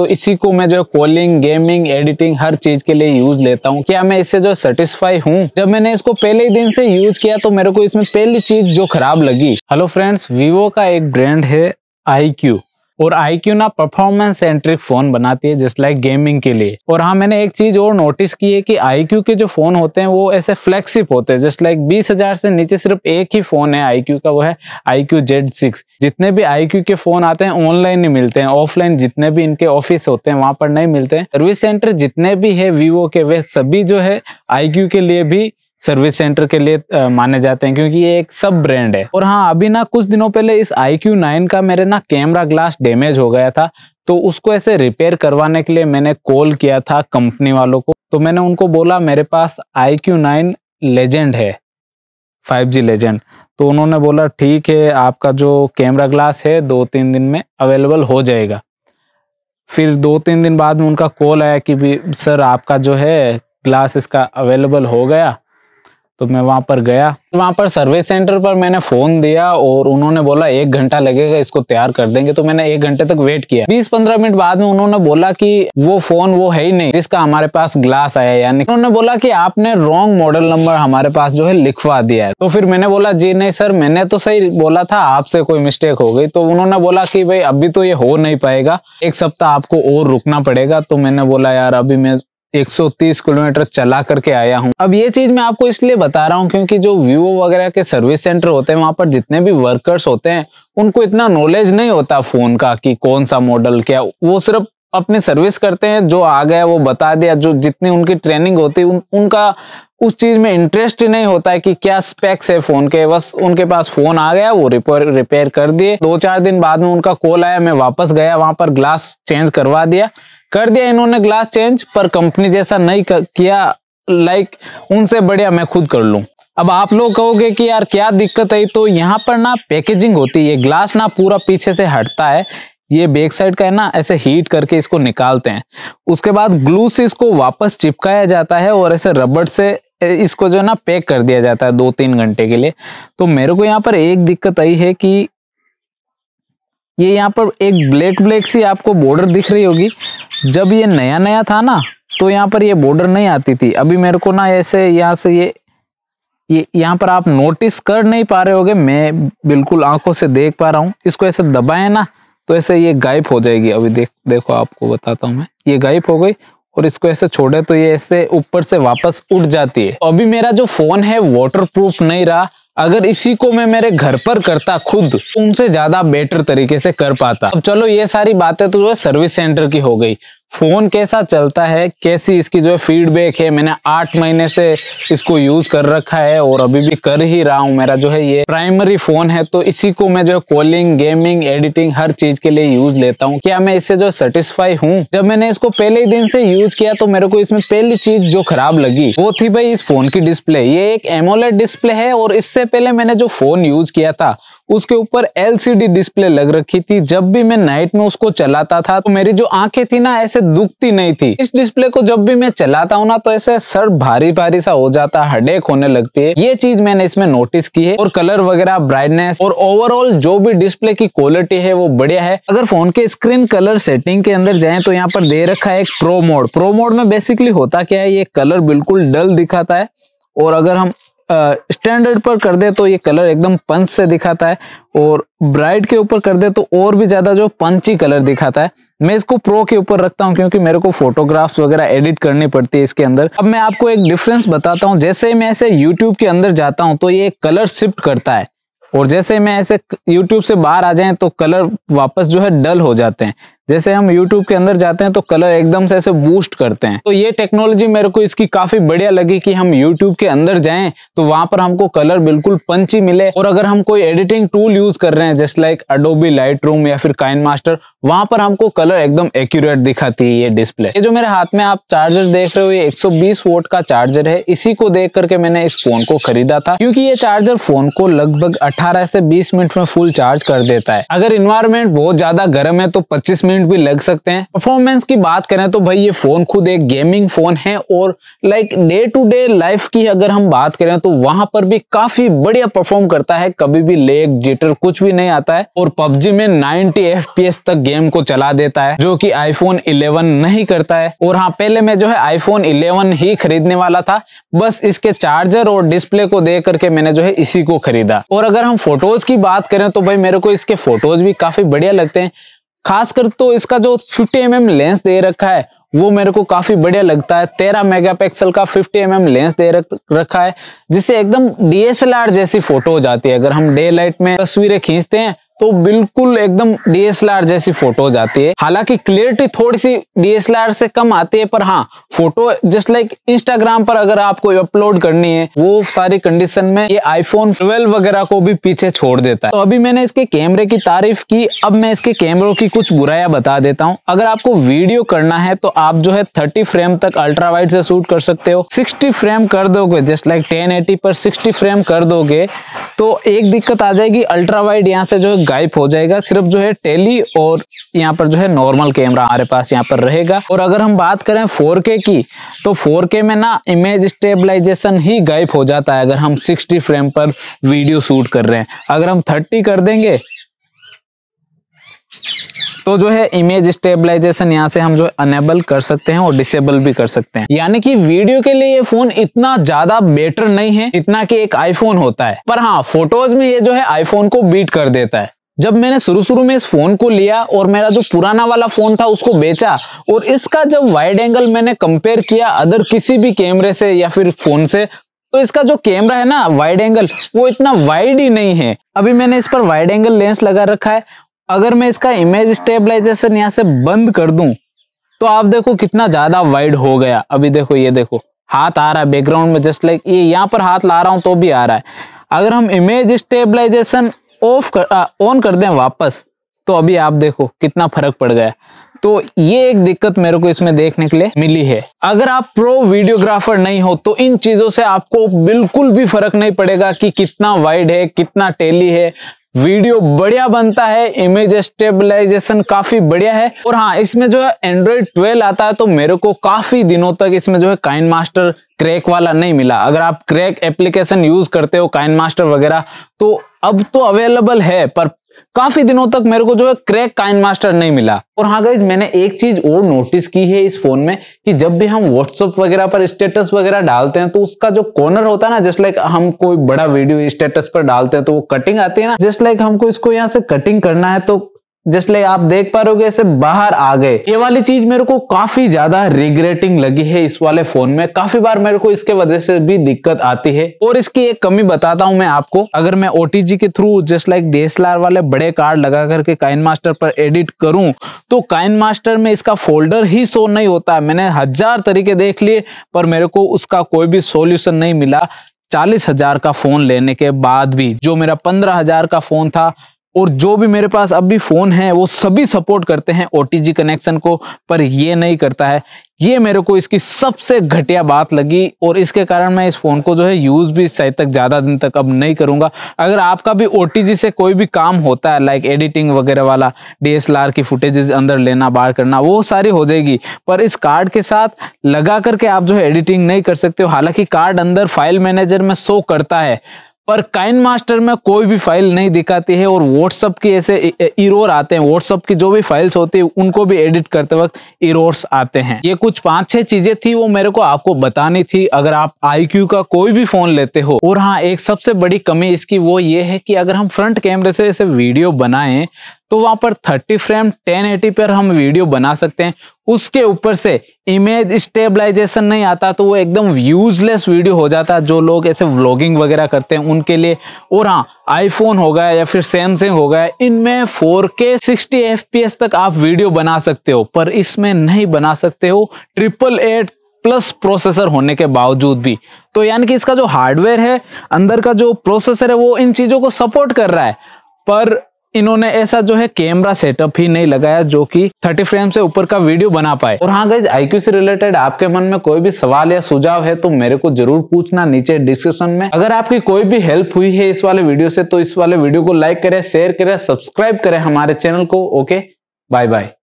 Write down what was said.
तो इसी को मैं जो कॉलिंग गेमिंग एडिटिंग हर चीज के लिए यूज लेता हूँ क्या मैं इससे जो सेटिस्फाई हूँ जब मैंने इसको पहले ही दिन से यूज किया तो मेरे को इसमें पहली चीज जो खराब लगी हेलो फ्रेंड्स वीवो का एक ब्रांड है आई क्यू और आई ना परफॉर्मेंस सेंट्रिक फोन बनाती है जिस लाइक गेमिंग के लिए और हाँ मैंने एक चीज और नोटिस की है कि आई के जो फोन होते हैं वो ऐसे फ्लैगशिप होते हैं जिस लाइक बीस हजार से नीचे सिर्फ एक ही फोन है आई का वो है आई क्यू जेड सिक्स जितने भी आई के फोन आते हैं ऑनलाइन ही मिलते हैं ऑफलाइन जितने भी इनके ऑफिस होते हैं वहां पर नहीं मिलते हैं सर्विस सेंटर जितने भी है वीवो के वे सभी जो है आई के लिए भी सर्विस सेंटर के लिए आ, माने जाते हैं क्योंकि ये एक सब ब्रांड है और हाँ अभी ना कुछ दिनों पहले इस आई क्यू नाइन का मेरे ना कैमरा ग्लास डैमेज हो गया था तो उसको ऐसे रिपेयर करवाने के लिए मैंने कॉल किया था कंपनी वालों को तो मैंने उनको बोला मेरे पास आई क्यू नाइन लेजेंड है फाइव जी लेजेंड तो उन्होंने बोला ठीक है आपका जो कैमरा ग्लास है दो तीन दिन में अवेलेबल हो जाएगा फिर दो तीन दिन बाद में उनका कॉल आया कि भी सर आपका जो है ग्लास इसका अवेलेबल हो गया तो मैं वहाँ पर गया वहाँ पर सर्विस सेंटर पर मैंने फोन दिया और उन्होंने बोला एक घंटा लगेगा इसको तैयार कर देंगे तो मैंने एक घंटे तक वेट किया 20-15 मिनट बाद में उन्होंने बोला कि वो फोन वो है ही नहीं जिसका हमारे पास ग्लास आया यानी उन्होंने बोला कि आपने रॉन्ग मॉडल नंबर हमारे पास जो है लिखवा दिया है तो फिर मैंने बोला जी नहीं सर मैंने तो सही बोला था आपसे कोई मिस्टेक हो गई तो उन्होंने बोला की भाई अभी तो ये हो नहीं पाएगा एक सप्ताह आपको और रुकना पड़ेगा तो मैंने बोला यार अभी मैं 130 किलोमीटर चला करके आया हूं अब ये चीज मैं आपको इसलिए बता रहा हूँ क्योंकि जो वीवो वगैरह के सर्विस सेंटर होते हैं वहां पर जितने भी वर्कर्स होते हैं उनको इतना नॉलेज नहीं होता फोन का कि कौन सा मॉडल क्या वो सिर्फ अपनी सर्विस करते हैं जो आ गया वो बता दिया जो जितनी उनकी ट्रेनिंग होती है उन, उनका उस चीज में इंटरेस्ट ही नहीं होता है कि क्या स्पेक्स है फोन के बस उनके पास फोन आ गया वो रिपेयर रिपेयर कर दिए दो चार दिन बाद में उनका कॉल आया मैं वापस गया वहां पर ग्लास चेंज करवा दिया कर दिया इन्होंने ग्लास चेंज पर कंपनी जैसा नहीं कर, किया लाइक उनसे बढ़िया मैं खुद कर लूँ अब आप लोग कहोगे कि यार क्या दिक्कत है तो यहाँ पर ना पैकेजिंग होती है ग्लास ना पूरा पीछे से हटता है ये बेक साइड का है ना ऐसे हीट करके इसको निकालते हैं उसके बाद ग्लू से इसको वापस चिपकाया जाता है और ऐसे रबड़ से इसको जो है ना पैक कर दिया जाता है दो तीन घंटे के लिए तो मेरे को यहाँ पर एक दिक्कत आई है कि ये यहाँ पर एक ब्लैक ब्लैक सी आपको बॉर्डर दिख रही होगी जब ये नया नया था ना तो यहाँ पर ये बॉर्डर नहीं आती थी अभी मेरे को ना ऐसे यहाँ से ये ये यहाँ पर आप नोटिस कर नहीं पा रहे होगे मैं बिल्कुल आंखों से देख पा रहा हूँ इसको ऐसे दबाए ना तो ऐसे ये गायब हो जाएगी अभी देख देखो आपको बताता हूँ मैं ये गायब हो गई और इसको ऐसे छोड़े तो ये ऐसे ऊपर से वापस उठ जाती है अभी मेरा जो फोन है वॉटर प्रूफ नहीं रहा अगर इसी को मैं मेरे घर पर करता खुद उनसे ज्यादा बेटर तरीके से कर पाता अब चलो ये सारी बातें तो जो है सर्विस सेंटर की हो गई फ़ोन कैसा चलता है कैसी इसकी जो है फीडबैक है मैंने आठ महीने से इसको यूज़ कर रखा है और अभी भी कर ही रहा हूँ मेरा जो है ये प्राइमरी फ़ोन है तो इसी को मैं जो है कॉलिंग गेमिंग एडिटिंग हर चीज़ के लिए यूज़ लेता हूँ क्या मैं इससे जो सेटिस्फाई हूँ जब मैंने इसको पहले ही दिन से यूज़ किया तो मेरे को इसमें पहली चीज़ जो खराब लगी वो थी भाई इस फ़ोन की डिस्प्ले ये एक एमोलेट डिस्प्ले है और इससे पहले मैंने जो फ़ोन यूज़ किया था उसके ऊपर एलसीडी डिस्प्ले लग रखी थी जब भी मैं नाइट में उसको चलाता था तो मेरी जो आंखें थी ना ऐसे दुखती नहीं थी इस डिस्प्ले को जब भी मैं चलाता हूँ ना तो ऐसे सर भारी भारी सा हो जाता हडेक होने लगती है ये चीज मैंने इसमें नोटिस की है और कलर वगैरह ब्राइटनेस और ओवरऑल जो भी डिस्प्ले की क्वालिटी है वो बढ़िया है अगर फोन के स्क्रीन कलर सेटिंग के अंदर जाए तो यहाँ पर दे रखा है एक प्रो मोड प्रो मोड में बेसिकली होता क्या है ये कलर बिल्कुल डल दिखाता है और अगर हम स्टैंडर्ड पर कर दे तो ये कलर एकदम पंच से दिखाता है और ब्राइट के ऊपर कर दे तो और भी ज्यादा जो पंची कलर दिखाता है मैं इसको प्रो के ऊपर रखता हूँ क्योंकि मेरे को फोटोग्राफ्स वगैरह एडिट करनी पड़ती है इसके अंदर अब मैं आपको एक डिफरेंस बताता हूँ जैसे मैं ऐसे यूट्यूब के अंदर जाता हूँ तो ये कलर शिफ्ट करता है और जैसे मैं ऐसे YouTube से बाहर आ जाए तो कलर वापस जो है डल हो जाते हैं जैसे हम YouTube के अंदर जाते हैं तो कलर एकदम से ऐसे बूस्ट करते हैं तो ये टेक्नोलॉजी मेरे को इसकी काफी बढ़िया लगी कि हम YouTube के अंदर जाएं तो वहां पर हमको कलर बिल्कुल पंची मिले और अगर हम कोई एडिटिंग टूल यूज कर रहे हैं जस्ट लाइक अडोबी लाइट या फिर काइन मास्टर वहां पर हमको कलर एकदम एक्यूरेट दिखाती है ये डिस्प्ले ये जो मेरे हाथ में आप चार्जर देख रहे हो ये एक वोट का चार्जर है इसी को देख करके मैंने इस फोन को खरीदा था क्योंकि ये चार्जर फोन को लगभग अठारह से बीस मिनट में फुल चार्ज कर देता है अगर इन्वायरमेंट बहुत ज्यादा गर्म है तो पच्चीस मिनट कंपोनेंट भी लग सकते हैं परफॉर्मेंस की बात करें तो भाई ये फोन खुद एक गेमिंग फोन है और like day to day life की अगर हम बात करें तो वहां पर भी काफी बढ़िया परफॉर्म करता है कभी भी लेग जिटर कुछ भी नहीं आता है और पबजी में नाइनटी एफ तक गेम को चला देता है जो की आईफोन 11 नहीं करता है और हाँ पहले मैं जो है आईफोन 11 ही खरीदने वाला था बस इसके चार्जर और डिस्प्ले को देख करके मैंने जो है इसी को खरीदा और अगर हम फोटोज की बात करें तो भाई मेरे को इसके फोटोज भी काफी बढ़िया लगते हैं खासकर तो इसका जो 50 एम mm लेंस दे रखा है वो मेरे को काफी बढ़िया लगता है तेरह मेगापिक्सल का 50 एम mm लेंस दे रखा है जिससे एकदम डीएसएलआर जैसी फोटो हो जाती है अगर हम डे लाइट में तस्वीरें खींचते हैं तो बिल्कुल एकदम डीएसएलआर जैसी फोटो जाती है हालांकि क्लियरिटी थोड़ी सी डीएसएलआर से कम आती है पर हाँ फोटो जस्ट लाइक इंस्टाग्राम पर अगर आपको अपलोड करनी है वो सारी कंडीशन में ये आईफोन ट्वेल्व वगैरह को भी पीछे छोड़ देता है तो अभी मैंने इसके कैमरे की तारीफ की अब मैं इसके कैमरों की कुछ बुराया बता देता हूँ अगर आपको वीडियो करना है तो आप जो है थर्टी फ्रेम तक अल्ट्रा वाइड से शूट कर सकते हो सिक्सटी फ्रेम कर दोगे जस्ट लाइक टेन पर सिक्सटी फ्रेम कर दोगे तो एक दिक्कत आ जाएगी अल्ट्रा वाइड यहाँ से जो है गायब हो जाएगा सिर्फ जो है टेली और यहाँ पर जो है नॉर्मल कैमरा हमारे पास यहाँ पर रहेगा और अगर हम बात करें 4K की तो 4K में ना इमेज स्टेबलाइजेशन ही गायब हो जाता है अगर हम 60 फ्रेम पर वीडियो शूट कर रहे हैं अगर हम 30 कर देंगे तो जो है इमेज स्टेबलाइजेशन यहाँ से हम जो अनेबल कर सकते हैं और डिसेबल भी कर सकते हैं यानी कि वीडियो के लिए ये फोन इतना ज्यादा बेटर नहीं है इतना कि एक आईफोन होता है पर हाँ फोटोज में ये जो है आईफोन को बीट कर देता है जब मैंने शुरू शुरू में इस फोन को लिया और मेरा जो पुराना वाला फोन था उसको बेचा और इसका जब वाइड एंगल मैंने कंपेयर किया अदर किसी भी कैमरे से या फिर फोन से तो इसका जो कैमरा है ना वाइड एंगल वो इतना वाइड ही नहीं है अभी मैंने इस पर वाइड एंगल लेंस लगा रखा है अगर मैं इसका इमेज स्टेबलाइजेशन यहाँ से बंद कर दूं तो आप देखो कितना ज्यादा वाइड हो गया अभी देखो ये देखो हाथ आ रहा है बैकग्राउंड में जस्ट लाइक ये यहाँ पर हाथ ला रहा हूँ तो भी आ रहा है अगर हम इमेज स्टेबलाइजेशन ऑफ कर ऑन कर दें वापस तो अभी आप देखो कितना फर्क पड़ गया तो ये एक दिक्कत मेरे को इसमें देखने के लिए मिली है अगर आप प्रो वीडियोग्राफर नहीं हो तो इन चीजों से आपको बिल्कुल भी फर्क नहीं पड़ेगा कि कितना वाइड है कितना टेली है वीडियो बढ़िया बनता है इमेज स्टेबलाइजेशन काफी बढ़िया है और हाँ इसमें जो है एंड्रॉइड 12 आता है तो मेरे को काफी दिनों तक इसमें जो है काइन मास्टर क्रैक वाला नहीं मिला अगर आप क्रैक एप्लीकेशन यूज करते हो काइन मास्टर वगैरह तो अब तो अवेलेबल है पर काफी दिनों तक मेरे को जो है क्रैक काइन मास्टर नहीं मिला और हाँ गाइज मैंने एक चीज और नोटिस की है इस फोन में कि जब भी हम व्हाट्सअप वगैरह पर स्टेटस वगैरह डालते हैं तो उसका जो कॉर्नर होता है ना जस्ट लाइक हम कोई बड़ा वीडियो स्टेटस पर डालते हैं तो वो कटिंग आती है ना जस्ट लाइक हमको इसको यहाँ से कटिंग करना है तो जिसलिए आप देख पा रहे हो बाहर आ गए ये वाली चीज मेरे को काफी ज्यादा रिग्रेटिंग लगी है इस वाले फोन में काफी बार मेरे को इसके वजह से भी दिक्कत आती है और इसकी एक कमी बताता हूँ मैं आपको अगर मैं ओटीजी के थ्रू जस्ट लाइक डीएसएलआर वाले बड़े कार्ड लगा करके काइन मास्टर पर एडिट करूं तो काइन मास्टर में इसका फोल्डर ही शो नहीं होता है मैंने हजार तरीके देख लिए पर मेरे को उसका कोई भी सोल्यूशन नहीं मिला चालीस हजार का फोन लेने के बाद भी जो मेरा पंद्रह हजार का फोन था और जो भी मेरे पास अब भी फ़ोन है वो सभी सपोर्ट करते हैं ओ कनेक्शन को पर ये नहीं करता है ये मेरे को इसकी सबसे घटिया बात लगी और इसके कारण मैं इस फ़ोन को जो है यूज़ भी शायद तक ज़्यादा दिन तक अब नहीं करूंगा अगर आपका भी ओ से कोई भी काम होता है लाइक एडिटिंग वगैरह वाला डी की फुटेजेज अंदर लेना बाहर करना वो सारी हो जाएगी पर इस कार्ड के साथ लगा करके आप जो है एडिटिंग नहीं कर सकते हो हालांकि कार्ड अंदर फाइल मैनेजर में शो करता है पर काइन मास्टर में कोई भी फाइल नहीं दिखाती है और व्हाट्सअप के ऐसे इरोर आते हैं व्हाट्सअप की जो भी फाइल्स होती है उनको भी एडिट करते वक्त इरोर्स आते हैं ये कुछ पांच छह चीजें थी वो मेरे को आपको बतानी थी अगर आप आई का कोई भी फोन लेते हो और हाँ एक सबसे बड़ी कमी इसकी वो ये है कि अगर हम फ्रंट कैमरे से ऐसे वीडियो बनाए तो वहां पर 30 फ्रेम 1080 पर हम वीडियो बना सकते हैं उसके ऊपर से इमेज स्टेबलाइजेशन नहीं आता तो वो एकदम यूजलेस वीडियो हो जाता है जो लोग ऐसे व्लॉगिंग वगैरह करते हैं उनके लिए और हाँ आईफोन हो गया या फिर सैमसंग हो गया इनमें 4K 60 FPS तक आप वीडियो बना सकते हो पर इसमें नहीं बना सकते हो ट्रिपल एट प्लस प्रोसेसर होने के बावजूद भी तो यानी कि इसका जो हार्डवेयर है अंदर का जो प्रोसेसर है वो इन चीज़ों को सपोर्ट कर रहा है पर इन्होंने ऐसा जो है कैमरा सेटअप ही नहीं लगाया जो कि 30 फ्रेम से ऊपर का वीडियो बना पाए और हाँ गई आईक्यू से रिलेटेड आपके मन में कोई भी सवाल या सुझाव है तो मेरे को जरूर पूछना नीचे डिस्क्रिप्शन में अगर आपकी कोई भी हेल्प हुई है इस वाले वीडियो से तो इस वाले वीडियो को लाइक करे शेयर करे सब्सक्राइब करे हमारे चैनल को ओके बाय बाय